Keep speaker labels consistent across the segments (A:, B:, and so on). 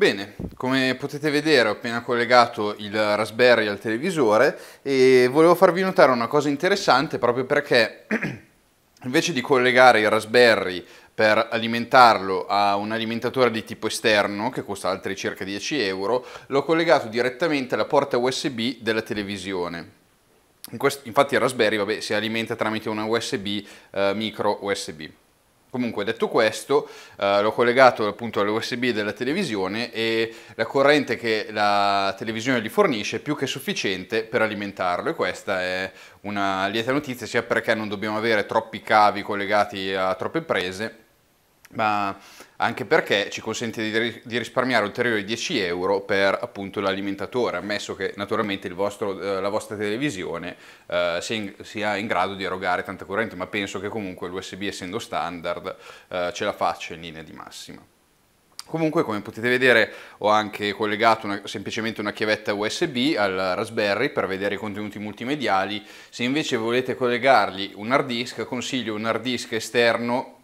A: Bene, come potete vedere ho appena collegato il Raspberry al televisore e volevo farvi notare una cosa interessante proprio perché invece di collegare il Raspberry per alimentarlo a un alimentatore di tipo esterno che costa altri circa 10 euro, l'ho collegato direttamente alla porta USB della televisione. infatti il Raspberry vabbè, si alimenta tramite una USB eh, micro USB. Comunque detto questo, eh, l'ho collegato appunto all'USB della televisione e la corrente che la televisione gli fornisce è più che sufficiente per alimentarlo e questa è una lieta notizia sia perché non dobbiamo avere troppi cavi collegati a troppe prese ma anche perché ci consente di, di, risparmiare ulteriori 10 euro per appunto l'alimentatore, ammesso che naturalmente vostro, eh, la vostra televisione eh, sia, in, sia, in, grado di erogare tanta corrente, ma penso che comunque l'USB essendo standard eh, ce la faccia in linea di massima. Comunque come potete vedere ho anche collegato una, semplicemente una chiavetta USB al Raspberry per vedere i contenuti multimediali, se invece volete collegargli un hard disk consiglio un hard disk esterno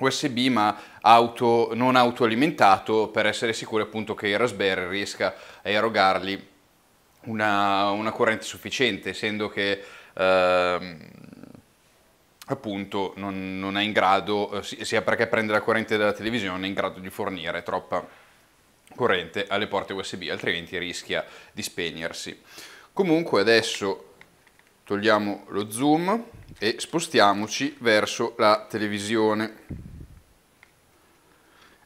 A: USB ma auto, non autoalimentato per essere sicuri appunto che il Raspberry riesca a erogargli una, una corrente sufficiente, essendo che eh, appunto non, non, è in grado, eh, sia perché prende la corrente della televisione, non è in grado di fornire troppa corrente alle porte USB, altrimenti rischia di spegnersi. Comunque adesso togliamo lo zoom e spostiamoci verso la televisione.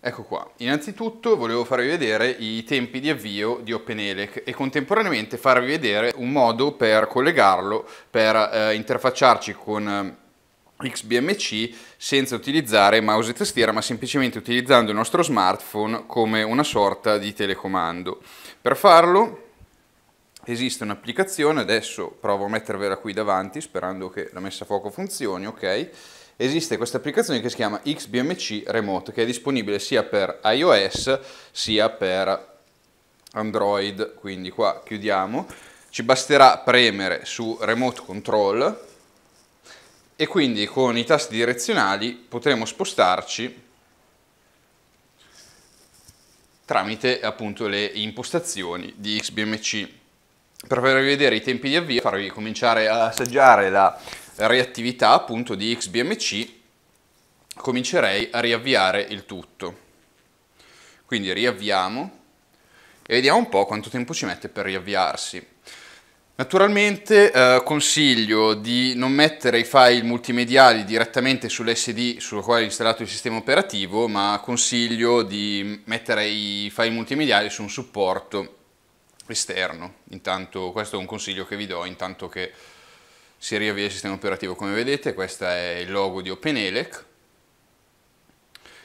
A: Ecco qua, innanzitutto volevo farvi vedere i tempi di avvio di OpenELEC e contemporaneamente farvi vedere un modo per collegarlo, per eh, interfacciarci con eh, XBMC senza utilizzare mouse e tastiera ma semplicemente utilizzando il nostro smartphone come una sorta di telecomando. Per farlo esiste un'applicazione, adesso provo a mettervela qui davanti sperando che la messa a fuoco funzioni, ok? esiste questa applicazione che si chiama XBMC Remote, che è disponibile sia per iOS sia per Android. Quindi qua chiudiamo, ci basterà premere su Remote Control e quindi con i tasti direzionali potremo spostarci tramite appunto le impostazioni di XBMC per farvi vedere i tempi di avvio, farvi cominciare ad assaggiare la reattività appunto di XBMC comincerei a riavviare il tutto. Quindi riavviamo e vediamo un po' quanto tempo ci mette per riavviarsi. Naturalmente eh, consiglio di non mettere i file multimediali direttamente sull'SD sul quale è installato il sistema operativo, ma consiglio di mettere i file multimediali su un supporto esterno. Intanto questo è un consiglio che vi do intanto che si riavvia il sistema operativo come vedete, questo è il logo di OpenELEC,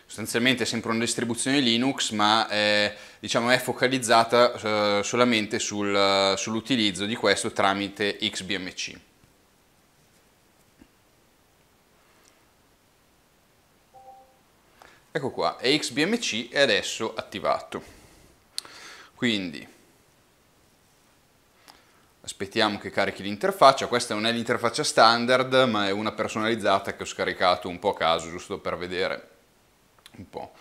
A: sostanzialmente è sempre una distribuzione Linux ma è, diciamo, è focalizzata eh, solamente sul, eh, sull'utilizzo di questo tramite XBMC. Ecco qua, è XBMC è adesso attivato. Quindi aspettiamo che carichi l'interfaccia, questa non è l'interfaccia standard ma è una personalizzata che ho scaricato un po' a caso giusto per vedere un po'.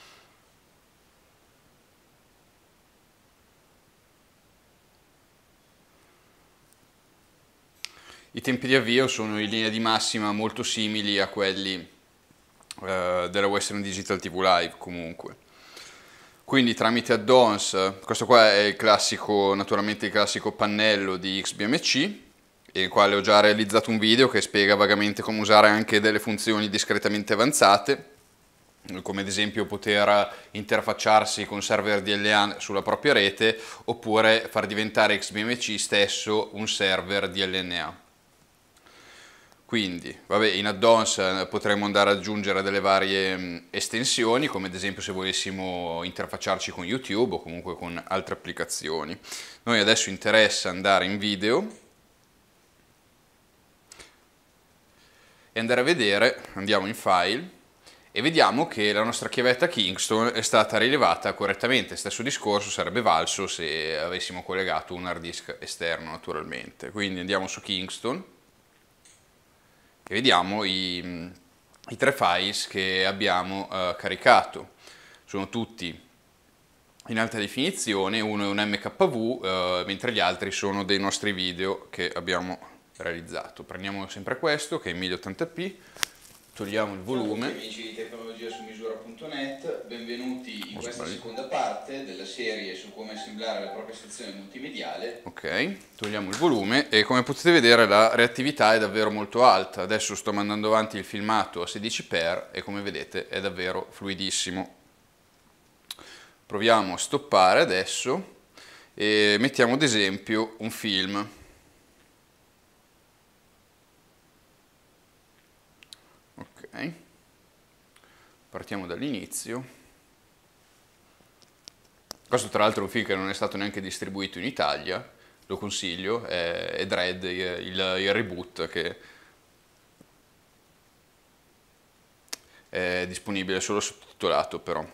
A: I tempi di avvio sono in linea di massima molto simili a quelli eh, della Western Digital TV Live comunque. Quindi tramite add-ons, questo qua è il classico, naturalmente il classico pannello di XBMC, il quale ho già realizzato un video che spiega vagamente come usare anche delle funzioni discretamente avanzate, come ad esempio poter interfacciarsi con server DLAN sulla propria rete oppure far diventare XBMC stesso un server DLNA. Quindi, vabbè, in add-ons eh, potremmo andare ad aggiungere delle varie mm, estensioni, come ad esempio se volessimo interfacciarci con YouTube o comunque con altre applicazioni. Noi adesso interessa andare in video e andare a vedere, andiamo in file, e vediamo che la nostra chiavetta Kingston è stata rilevata correttamente. Stesso discorso sarebbe valso se avessimo collegato un hard disk esterno naturalmente. Quindi andiamo su Kingston e vediamo i, i tre files che abbiamo eh, caricato. Sono tutti in alta definizione, uno è un MKV, eh, mentre gli altri sono dei nostri video che abbiamo realizzato. Prendiamo sempre questo, che è in 1080p, togliamo il volume tecnologia su misura.net, benvenuti in questa seconda parte della serie su come assemblare la propria sezione multimediale. Ok, togliamo il volume e come potete vedere la reattività è davvero molto alta, adesso sto mandando avanti il filmato a 16x e come vedete è davvero fluidissimo. Proviamo a stoppare adesso e mettiamo ad esempio un film. partiamo dall'inizio. Questo tra l'altro è un film che non è stato neanche distribuito in Italia, lo consiglio, è, è Dread, il, il, reboot che è disponibile solo sottotitolato però.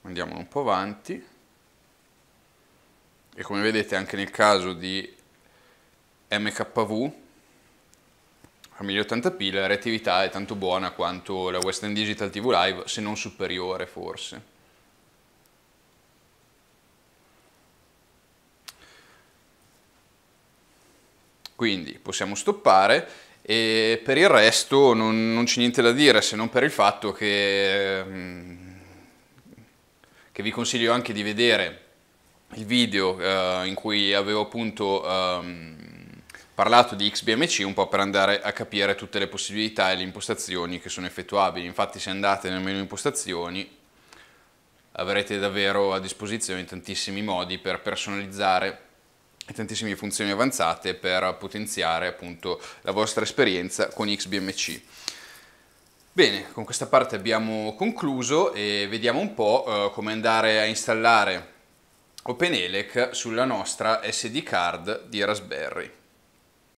A: Andiamo un po' avanti e come vedete anche nel caso di MKV a 1080p la reattività è tanto buona quanto la Western Digital TV Live se non superiore forse. Quindi possiamo stoppare e per il resto non, non c'è niente da dire se non per il fatto che, mm, che vi consiglio anche di vedere il video eh, in cui avevo appunto ehm, parlato di XBMC un po' per andare a capire tutte le possibilità e le impostazioni che sono effettuabili. Infatti se andate nel menu impostazioni avrete davvero a disposizione tantissimi modi per personalizzare e tantissime funzioni avanzate per potenziare appunto la vostra esperienza con XBMC. Bene, con questa parte abbiamo concluso e vediamo un po' eh, come andare a installare OpenELEC sulla nostra SD card di Raspberry.